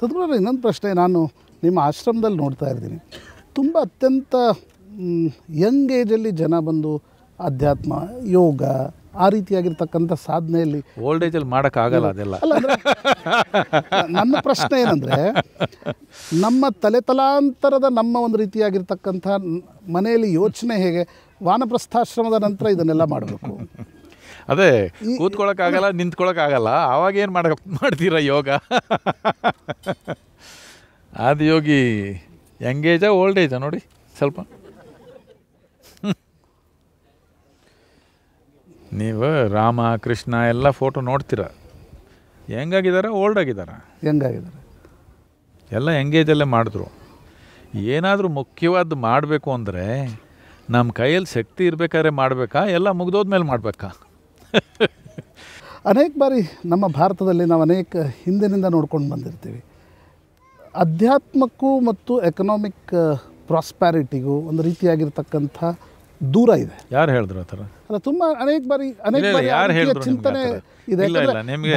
ತದನಂತರ ಇನ್ನೊಂದು ಪ್ರಶ್ನೆ ನಾನು ನಿಮ್ಮ ಆಶ್ರಮದಲ್ಲಿ ನೋಡ್ತಾ ಇದ್ದೀನಿ ತುಂಬ ಅತ್ಯಂತ ಯಂಗ್ ಏಜಲ್ಲಿ ಜನ ಬಂದು ಅಧ್ಯಾತ್ಮ ಯೋಗ ಆ ರೀತಿಯಾಗಿರ್ತಕ್ಕಂಥ ಸಾಧನೆಯಲ್ಲಿ ಓಲ್ಡ್ ಏಜಲ್ಲಿ ಮಾಡೋಕ್ಕಾಗಲ್ಲ ಅದೆಲ್ಲ ನನ್ನ ಪ್ರಶ್ನೆ ಏನಂದರೆ ನಮ್ಮ ತಲೆ ತಲಾಂತರದ ನಮ್ಮ ಒಂದು ರೀತಿಯಾಗಿರ್ತಕ್ಕಂಥ ಮನೆಯಲ್ಲಿ ಯೋಚನೆ ಹೇಗೆ ವಾನಪ್ರಸ್ಥಾಶ್ರಮದ ನಂತರ ಇದನ್ನೆಲ್ಲ ಮಾಡಬೇಕು ಅದೇ ಕೂತ್ಕೊಳಕ್ ಆಗಲ್ಲ ನಿಂತ್ಕೊಳಕ್ ಆಗಲ್ಲ ಅವಾಗ ಏನು ಮಾಡ ಮಾಡ್ತೀರಾ ಯೋಗ ಅದು ಯೋಗಿ ಏಜ ಓಲ್ಡ್ ಏಜಾ ನೋಡಿ ಸ್ವಲ್ಪ ನೀವು ರಾಮ ಕೃಷ್ಣ ಎಲ್ಲ ಫೋಟೋ ನೋಡ್ತೀರ ಹೆಂಗಾಗಿದಾರಾ ಓಲ್ಡ್ ಆಗಿದ್ದಾರೆ ಹೆಂಗಾಗಿದ್ದಾರೆ ಎಲ್ಲ ಎಂಗೇಜಲ್ಲೇ ಮಾಡಿದ್ರು ಏನಾದರೂ ಮುಖ್ಯವಾದ ಮಾಡಬೇಕು ಅಂದರೆ ನಮ್ಮ ಕೈಯಲ್ಲಿ ಶಕ್ತಿ ಇರಬೇಕಾದ್ರೆ ಮಾಡಬೇಕಾ ಎಲ್ಲ ಮುಗ್ದೋದ್ಮೇಲೆ ಮಾಡಬೇಕಾ ಅನೇಕ ಬಾರಿ ನಮ್ಮ ಭಾರತದಲ್ಲಿ ನಾವು ಅನೇಕ ಹಿಂದಿನಿಂದ ನೋಡ್ಕೊಂಡು ಬಂದಿರ್ತೀವಿ ಅಧ್ಯಾತ್ಮಕ್ಕೂ ಮತ್ತು ಎಕನಾಮಿಕ್ ಪ್ರಾಸ್ಪ್ಯಾರಿಟಿಗೂ ಒಂದು ರೀತಿಯಾಗಿರ್ತಕ್ಕಂಥ ದೂರ ಇದೆ ಯಾರು ಹೇಳಿದ್ರು ಆ ಥರ ಅಲ್ಲ ತುಂಬ ಅನೇಕ ಬಾರಿ ಅನೇಕ ಬಾರಿ ಚಿಂತನೆ ಇದೆ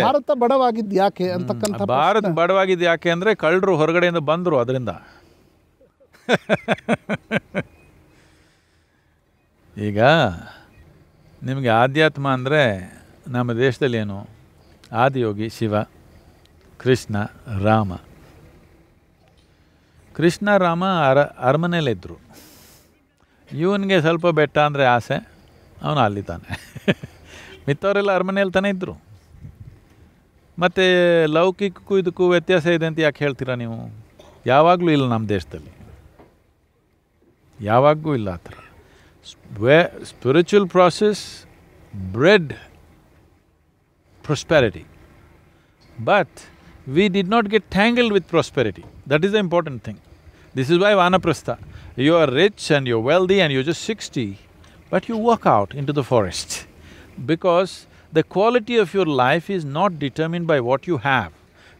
ಭಾರತ ಬಡವಾಗಿದ್ದು ಯಾಕೆ ಅಂತಕ್ಕಂಥ ಭಾರತ ಬಡವಾಗಿದ್ದು ಯಾಕೆ ಅಂದರೆ ಕಳ್ಳರು ಹೊರಗಡೆಯಿಂದ ಬಂದರು ಅದರಿಂದ ಈಗ ನಿಮಗೆ ಆಧ್ಯಾತ್ಮ ಅಂದರೆ ನಮ್ಮ ದೇಶದಲ್ಲಿ ಏನು ಆದಿಯೋಗಿ ಶಿವ ಕೃಷ್ಣ ರಾಮ ಕೃಷ್ಣ ರಾಮ ಅರ ಅರಮನೆಯಲ್ಲಿದ್ದರು ಇವನಿಗೆ ಸ್ವಲ್ಪ ಬೆಟ್ಟ ಅಂದರೆ ಆಸೆ ಅವನು ಅಲ್ಲಿ ತಾನೆ ಮಿತ್ತವರೆಲ್ಲ ಅರಮನೆಯಲ್ಲಿ ತಾನೇ ಇದ್ದರು ಮತ್ತು ಲೌಕಿಕಕ್ಕೂ ಇದಕ್ಕೂ ವ್ಯತ್ಯಾಸ ಇದೆ ಅಂತ ಯಾಕೆ ಹೇಳ್ತೀರಾ ನೀವು ಯಾವಾಗಲೂ ಇಲ್ಲ ನಮ್ಮ ದೇಶದಲ್ಲಿ ಯಾವಾಗೂ ಇಲ್ಲ ಆ where spiritual process bred prosperity. But we did not get tangled with prosperity, that is the important thing. This is why Vanaprastha, you are rich and you're wealthy and you're just sixty, but you walk out into the forest because the quality of your life is not determined by what you have.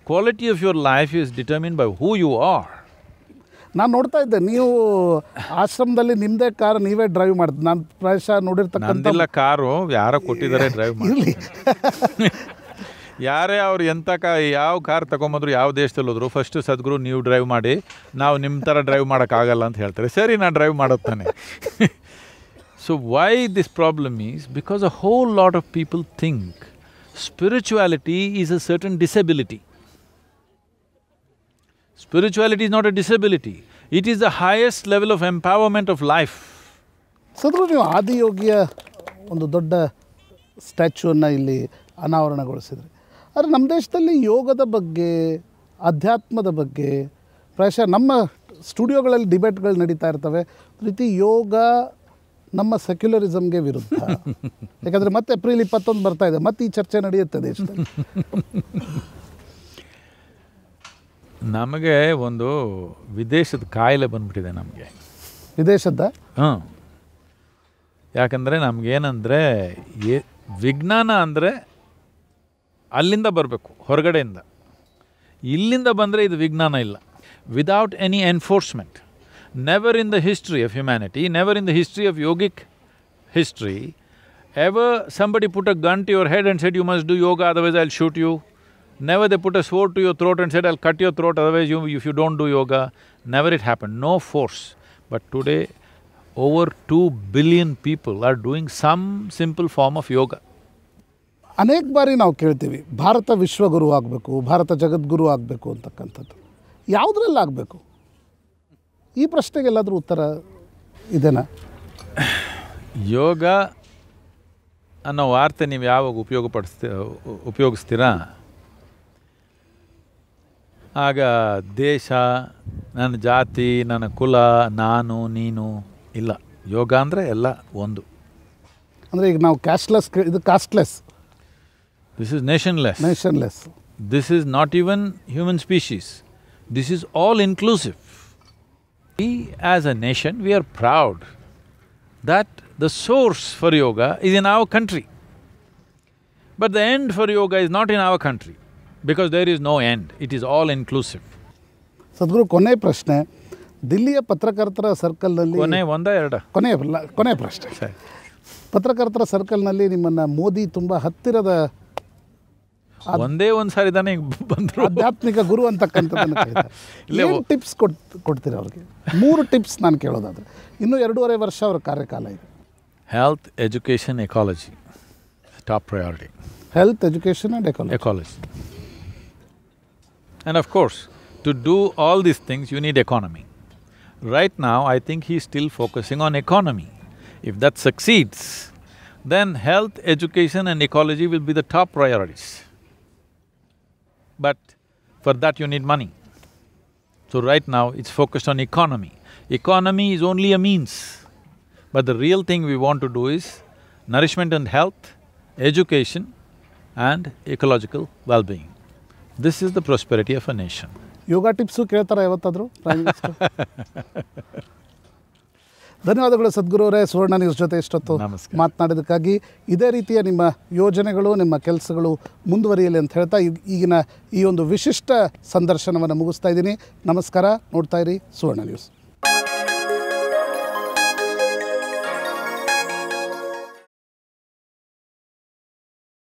Quality of your life is determined by who you are. ನಾನು ನೋಡ್ತಾ ಇದ್ದೆ ನೀವು ಆಶ್ರಮದಲ್ಲಿ ನಿಮ್ಮದೇ car ನೀವೇ drive ಮಾಡ್ತೀನಿ ನಾನು ಪ್ರಾಯಶಃ ನೋಡಿರ್ತಕ್ಕಂಥ ಕಾರು ಯಾರೋ ಕೊಟ್ಟಿದ್ದಾರೆ ಡ್ರೈವ್ ಮಾಡಲಿ ಯಾರೇ ಅವ್ರು ಎಂಥ ಕಾ ಯಾವ ಕಾರ್ ತಗೊಂಬಂದ್ರು ಯಾವ ದೇಶದಲ್ಲಿ ಹೋದ್ರು ಫಸ್ಟ್ ಸದ್ಗುರು ನೀವು ಡ್ರೈವ್ ಮಾಡಿ ನಾವು ನಿಮ್ಮ ಥರ ಡ್ರೈವ್ ಮಾಡೋಕ್ಕಾಗಲ್ಲ ಅಂತ ಹೇಳ್ತಾರೆ ಸರಿ ನಾನು ಡ್ರೈವ್ ಮಾಡುತ್ತಾನೆ so why this problem is because a whole lot of people think spirituality is a certain disability Spirituality is not a disability, it is the highest level of empowerment of life. Sadhguru ನೀವು ಆದಿಯೋಗಿಯ ಒಂದು ದೊಡ್ಡ ಸ್ಟ್ಯಾಚ್ಯೂವನ್ನು ಇಲ್ಲಿ ಅನಾವರಣಗೊಳಿಸಿದ್ರಿ ಆದರೆ ನಮ್ಮ ದೇಶದಲ್ಲಿ ಯೋಗದ ಬಗ್ಗೆ ಅಧ್ಯಾತ್ಮದ ಬಗ್ಗೆ ಪ್ರಾಯಶಃ ನಮ್ಮ ಸ್ಟುಡಿಯೋಗಳಲ್ಲಿ ಡಿಬೇಟ್ಗಳು ನಡೀತಾ ಇರ್ತವೆ ರೀತಿ ಯೋಗ ನಮ್ಮ ಸೆಕ್ಯುಲರಿಸಮ್ಗೆ ವಿರುದ್ಧ ಯಾಕಂದರೆ ಮತ್ತೆ ಏಪ್ರಿಲ್ ಇಪ್ಪತ್ತೊಂದು ಬರ್ತಾ ಇದೆ ಮತ್ತೆ ಈ ಚರ್ಚೆ ನಡೆಯುತ್ತೆ ದೇಶದಲ್ಲಿ ನಮಗೆ ಒಂದು ವಿದೇಶದ ಕಾಯಿಲೆ ಬಂದ್ಬಿಟ್ಟಿದೆ ನಮಗೆ ವಿದೇಶದ ಹಾಂ ಯಾಕಂದರೆ ನಮಗೇನಂದರೆ ಏ ವಿಜ್ಞಾನ ಅಂದರೆ ಅಲ್ಲಿಂದ ಬರಬೇಕು ಹೊರಗಡೆಯಿಂದ ಇಲ್ಲಿಂದ ಬಂದರೆ ಇದು ವಿಜ್ಞಾನ ಇಲ್ಲ without any enforcement never in the history of humanity never in the history of yogic history ever somebody put a gun to your head and said you must do yoga otherwise I shoot you Never they put a sword to your throat and said, I'll cut your throat, otherwise you, if you don't do yoga. Never it happened, no force. But today, over two billion people are doing some simple form of yoga. ಅನೇಕ ಬಾರಿ ನಾವು ಕೇಳ್ತೀವಿ ಭಾರತ ವಿಶ್ವಗುರು ಆಗಬೇಕು ಭಾರತ ಜಗದ್ಗುರು ಆಗಬೇಕು ಅಂತಕ್ಕಂಥದ್ದು ಯಾವುದ್ರಲ್ಲಿ ಆಗಬೇಕು ಈ ಪ್ರಶ್ನೆಗೆ uttara ಉತ್ತರ ಇದೆನಾ ಯೋಗ ಅನ್ನೋ ವಾರ್ತೆ ನೀವು ಯಾವಾಗ ಉಪಯೋಗಪಡಿಸ್ತೀ ಉಪಯೋಗಿಸ್ತೀರಾ ಆಗ ದೇಶ ನನ್ನ ಜಾತಿ ನನ್ನ ಕುಲ ನಾನು ನೀನು ಇಲ್ಲ ಯೋಗ ಅಂದರೆ ಎಲ್ಲ ಒಂದು ಅಂದರೆ ಈಗ ನಾವು ಕ್ಯಾಶ್ಲೆಸ್ ಇದು costless this is nationless nationless this is not even human species this is all inclusive we as a nation we are proud that the source for yoga is in our country. But the end for yoga is not in our country. Because there is no end it is all inclusive Sadhguru ಕೊನೆ ಪ್ರಶ್ನೆ ದಿಲ್ಲಿಯ ಪತ್ರಕರ್ತರ ಸರ್ಕಲ್ನಲ್ಲಿ ಕೊನೆ ಒಂದ ಎರಡ ಕೊನೆ ಕೊನೆ ಪ್ರಶ್ನೆ ಪತ್ರಕರ್ತರ ಸರ್ಕಲ್ನಲ್ಲಿ ನಿಮ್ಮನ್ನು ಮೋದಿ ತುಂಬ ಹತ್ತಿರದ ಒಂದೇ ಒಂದು ಸಾರಿ ತಾನೇ ಬಂದರು ಆಧ್ಯಾತ್ಮಿಕ ಗುರು ಅಂತಕ್ಕಂಥದ್ದನ್ನು ಟಿಪ್ಸ್ ಕೊಟ್ಟು ಕೊಡ್ತೀರ ಅವ್ರಿಗೆ ಮೂರು ಟಿಪ್ಸ್ ನಾನು ಕೇಳೋದಾದರೆ ಇನ್ನೂ ಎರಡೂವರೆ ವರ್ಷ ಅವರ ಕಾರ್ಯಕಾಲ ಇದೆ health education ecology top priority health education and ecology ecology And of course, to do all these things, you need economy. Right now, I think he's still focusing on economy. If that succeeds, then health, education and ecology will be the top priorities. But for that you need money. So right now, it's focused on economy. Economy is only a means, but the real thing we want to do is nourishment and health, education and ecological well-being. This is the prosperity of a nation yoga tips ಕೇಳ್ತಾರೆ ಯಾವತ್ತಾದರೂ ಧನ್ಯವಾದಗಳು ಸದ್ಗುರು ಅವರೇ ಸುವರ್ಣ news ಜೊತೆ ಎಷ್ಟೊತ್ತು ಮಾತನಾಡೋದಕ್ಕಾಗಿ ಇದೇ ರೀತಿಯ ನಿಮ್ಮ ಯೋಜನೆಗಳು ನಿಮ್ಮ ಕೆಲಸಗಳು ಮುಂದುವರಿಯಲಿ ಅಂತ ಹೇಳ್ತಾ ಈಗಿನ ಈ ಒಂದು ವಿಶಿಷ್ಟ ಸಂದರ್ಶನವನ್ನು ಮುಗಿಸ್ತಾ ಇದ್ದೀನಿ ನಮಸ್ಕಾರ ನೋಡ್ತಾ ಇರಿ ಸುವರ್ಣ ನ್ಯೂಸ್